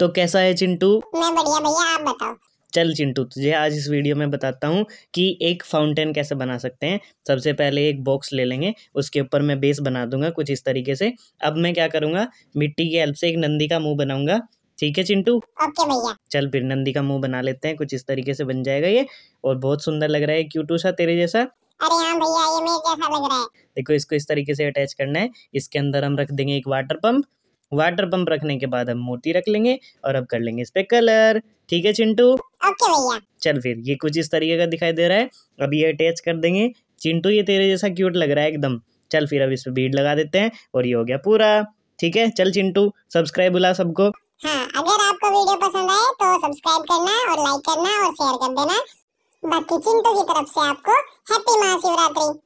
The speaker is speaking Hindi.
तो कैसा है चिंटू मैं बढ़िया भैया आप बताओ चल चिंटू तुझे आज इस वीडियो में बताता हूँ कि एक फाउंटेन कैसे बना सकते हैं सबसे पहले एक बॉक्स ले लेंगे उसके ऊपर मैं बेस बना दूंगा कुछ इस तरीके से अब मैं क्या करूँगा मिट्टी की हेल्प से एक नंदी का मुंह बनाऊंगा ठीक है चिंटू ओके भैया चल फिर नंदी का मुंह बना लेते हैं कुछ इस तरीके से बन जाएगा ये और बहुत सुंदर लग रहा है क्यूटू सा तेरे जैसा अरे हाँ भैया ये मेरे जैसा लग रहा है देखो इसको इस तरीके से अटैच करना है इसके अंदर हम रख देंगे एक वाटर पंप वाटर पंप रखने के बाद हम मूर्ति रख लेंगे और अब कर लेंगे इस पे कलर ठीक है चिंटू ओके भैया चल फिर ये कुछ इस तरीके का दिखाई दे रहा है अब ये अटैच कर देंगे चिंटू ये तेरे जैसा क्यूट लग रहा है एकदम चल फिर अब इस पे बीड लगा देते हैं और ये हो गया पूरा ठीक है चल चिंटू सब्सक्राइब बुला सबको हाँ अगर आपको वीडियो पसंद आए तो सब्सक्राइब करना और लाइक करना और शेयर कर देना बाकी चिंटू की तरफ से आपको हैप्पी महाशिवरात्रि